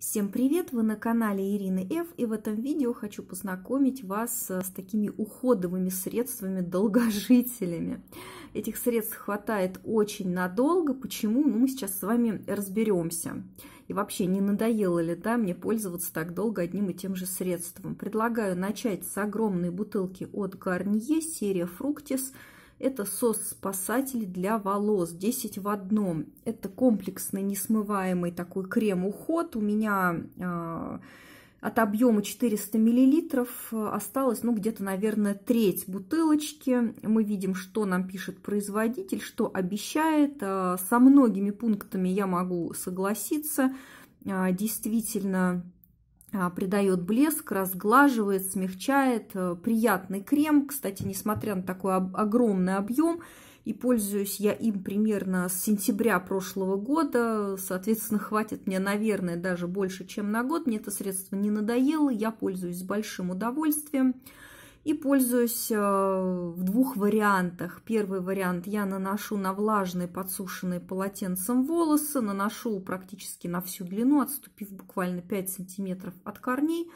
Всем привет! Вы на канале Ирины Ф и в этом видео хочу познакомить вас э, с такими уходовыми средствами долгожителями. Этих средств хватает очень надолго. Почему? Ну, мы сейчас с вами разберемся. И вообще, не надоело ли да, мне пользоваться так долго одним и тем же средством? Предлагаю начать с огромной бутылки от Garnier, серия Fructis – это сос-спасатель для волос, 10 в одном. Это комплексный несмываемый такой крем-уход. У меня э, от объема 400 мл осталось, ну, где-то, наверное, треть бутылочки. Мы видим, что нам пишет производитель, что обещает. А, со многими пунктами я могу согласиться. А, действительно, а, придает блеск, разглаживает, смягчает. Э, приятный крем, кстати, несмотря на такой огромный объем, и пользуюсь я им примерно с сентября прошлого года. Соответственно, хватит мне, наверное, даже больше, чем на год. Мне это средство не надоело, я пользуюсь с большим удовольствием и пользуюсь э, в двух вариантах. Первый вариант я наношу на влажные, подсушенные полотенцем волосы, наношу практически на всю длину, отступив буквально 5 сантиметров от корней.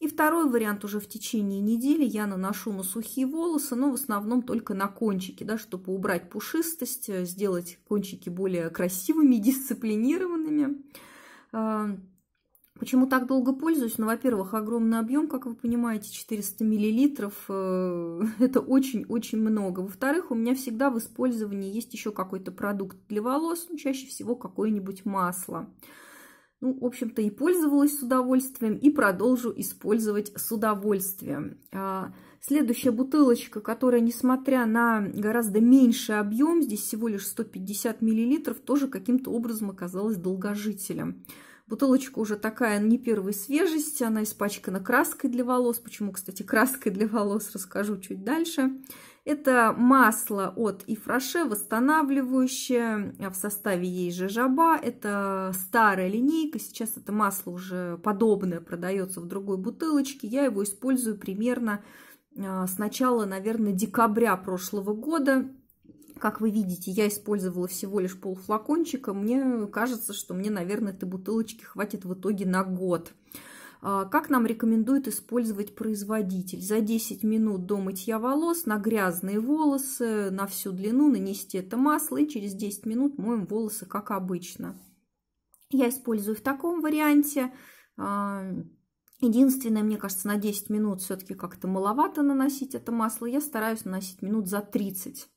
И второй вариант уже в течение недели я наношу на сухие волосы, но в основном только на кончики, да, чтобы убрать пушистость, э, сделать кончики более красивыми, дисциплинированными. Э, Почему так долго пользуюсь? Ну, во-первых, огромный объем, как вы понимаете, 400 миллилитров, э, это очень-очень много. Во-вторых, у меня всегда в использовании есть еще какой-то продукт для волос, ну, чаще всего какое-нибудь масло. Ну, в общем-то, и пользовалась с удовольствием, и продолжу использовать с удовольствием. А, следующая бутылочка, которая, несмотря на гораздо меньший объем, здесь всего лишь 150 миллилитров, тоже каким-то образом оказалась долгожителем. Бутылочка уже такая не первой свежести, она испачкана краской для волос. Почему, кстати, краской для волос, расскажу чуть дальше. Это масло от Ифраше, восстанавливающее, а в составе ей же жаба. Это старая линейка, сейчас это масло уже подобное продается в другой бутылочке. Я его использую примерно а, с начала, наверное, декабря прошлого года как вы видите, я использовала всего лишь полфлакончика. Мне кажется, что мне, наверное, этой бутылочки хватит в итоге на год. А, как нам рекомендует использовать производитель? За 10 минут до мытья волос на грязные волосы, на всю длину нанести это масло и через 10 минут моем волосы, как обычно. Я использую в таком варианте. А, единственное, мне кажется, на 10 минут все-таки как-то маловато наносить это масло. Я стараюсь наносить минут за 30.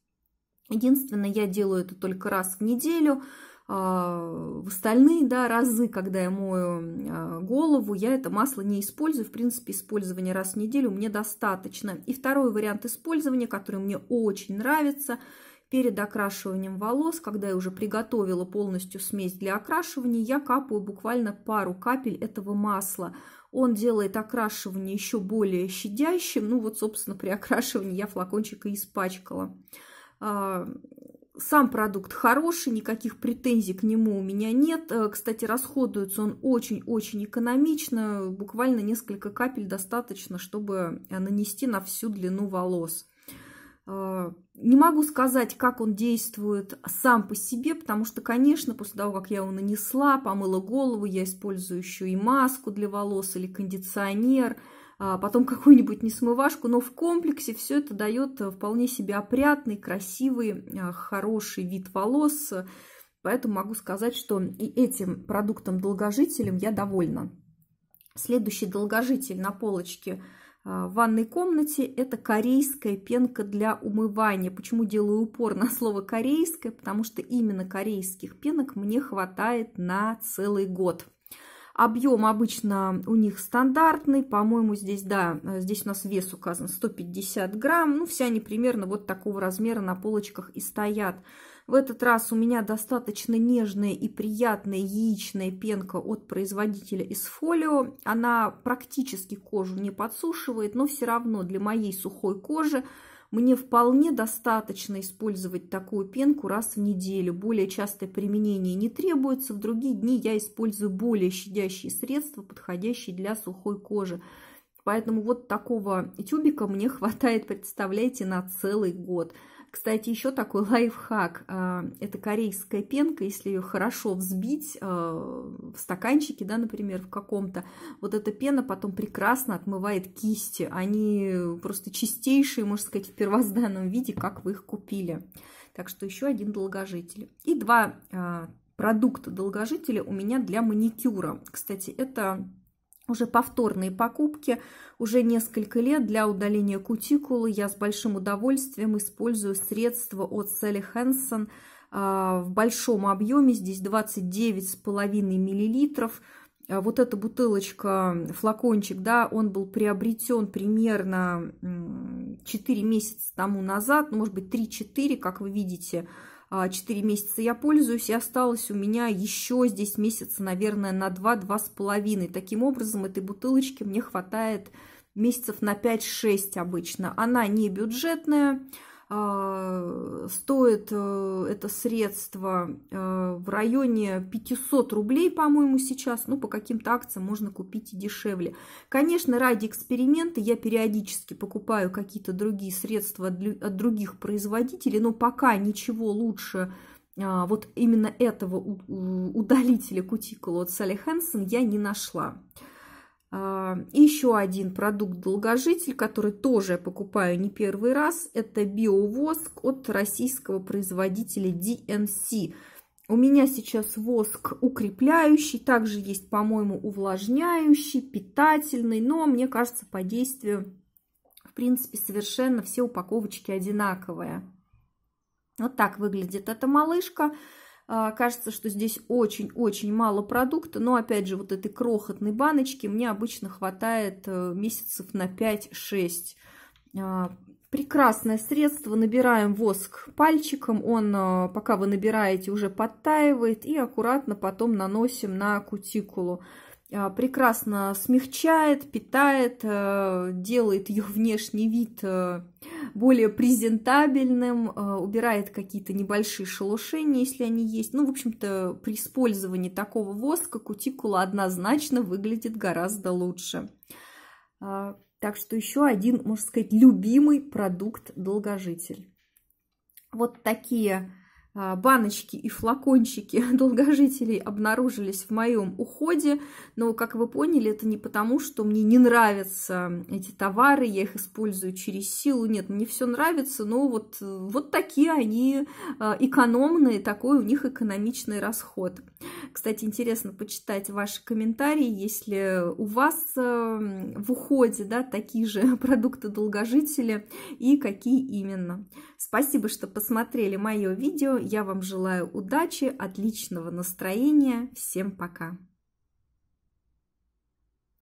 Единственное, я делаю это только раз в неделю. А, в остальные да, разы, когда я мою а, голову, я это масло не использую. В принципе, использования раз в неделю мне достаточно. И второй вариант использования, который мне очень нравится, перед окрашиванием волос, когда я уже приготовила полностью смесь для окрашивания, я капаю буквально пару капель этого масла. Он делает окрашивание еще более щадящим. Ну вот, собственно, при окрашивании я флакончик и испачкала. А, сам продукт хороший, никаких претензий к нему у меня нет. Э, кстати, расходуется он очень-очень экономично. Буквально несколько капель достаточно, чтобы э, нанести на всю длину волос. А, не могу сказать, как он действует сам по себе, потому что, конечно, после того, как я его нанесла, помыла голову, я использую еще и маску для волос или кондиционер – а, потом какую-нибудь несмывашку, но в комплексе все это дает э, вполне себе опрятный, красивый, а, хороший вид волос. Поэтому могу сказать, что и этим продуктом-долгожителем я довольна. Следующий долгожитель на полочке а, в ванной комнате – это корейская пенка для умывания. Почему делаю упор на слово «корейская»? Потому что именно корейских пенок мне хватает на целый год – Объем обычно у них стандартный. По-моему, здесь, да, э, здесь у нас вес указан 150 грамм. Ну, все они примерно вот такого размера на полочках и стоят. В этот раз у меня достаточно нежная и приятная яичная пенка от производителя из фолио, Она практически кожу не подсушивает, но все равно для моей сухой кожи мне вполне достаточно использовать такую пенку раз в неделю. Более частое применение не требуется. В другие дни я использую более щадящие средства, подходящие для сухой кожи. Поэтому вот такого тюбика мне хватает, представляете, на целый год. Кстати, еще такой лайфхак. А, это корейская пенка, если ее хорошо взбить а, в стаканчике, да, например, в каком-то, вот эта пена потом прекрасно отмывает кисти. Они просто чистейшие, можно сказать, в первозданном виде, как вы их купили. Так что еще один долгожитель. И два а, продукта долгожителя у меня для маникюра. Кстати, это уже повторные покупки. Уже несколько лет для удаления кутикулы я с большим удовольствием использую средства от Sally Hansen а, в большом объеме. Здесь 29,5 миллилитров. А, вот эта бутылочка, флакончик, да, он был приобретен примерно 4 месяца тому назад, ну, может быть, 3-4, как вы видите, 4 а, месяца я пользуюсь, и осталось у меня еще здесь месяца, наверное, на 2-2,5. Таким образом, этой бутылочки мне хватает месяцев на 5-6 обычно. Она не бюджетная, а, стоит э, это средство э, в районе 500 рублей, по-моему, сейчас. Ну, по каким-то акциям можно купить и дешевле. Конечно, ради эксперимента я периодически покупаю какие-то другие средства от других производителей, но пока ничего лучше а, вот именно этого удалителя кутикулы от Салли Хэнсон я не нашла. И а, еще один продукт-долгожитель, который тоже я покупаю не первый раз, это биовоск от российского производителя DNC. У меня сейчас воск укрепляющий, также есть, по-моему, увлажняющий, питательный, но мне кажется, по действию, в принципе, совершенно все упаковочки одинаковые. Вот так выглядит эта малышка. А, кажется, что здесь очень-очень мало продукта, но, опять же, вот этой крохотной баночки мне обычно хватает э, месяцев на 5-6. А, прекрасное средство. Набираем воск пальчиком. Он, а, пока вы набираете, уже подтаивает. И аккуратно потом наносим на кутикулу. А, прекрасно смягчает, питает, э, делает ее внешний вид э, более презентабельным, э, убирает какие-то небольшие шелушения, если они есть. Ну, в общем-то, при использовании такого воска кутикула однозначно выглядит гораздо лучше. А, так что еще один, можно сказать, любимый продукт долгожитель. Вот такие а, баночки и флакончики долгожителей обнаружились в моем уходе. Но, как вы поняли, это не потому, что мне не нравятся эти товары, я их использую через силу. Нет, мне все нравится, но вот, вот такие они а, экономные, такой у них экономичный расход. Кстати, интересно почитать ваши комментарии, если у вас а, в уходе да, такие же продукты долгожители и какие именно. Спасибо, что посмотрели мое видео я вам желаю удачи, отличного настроения. Всем пока!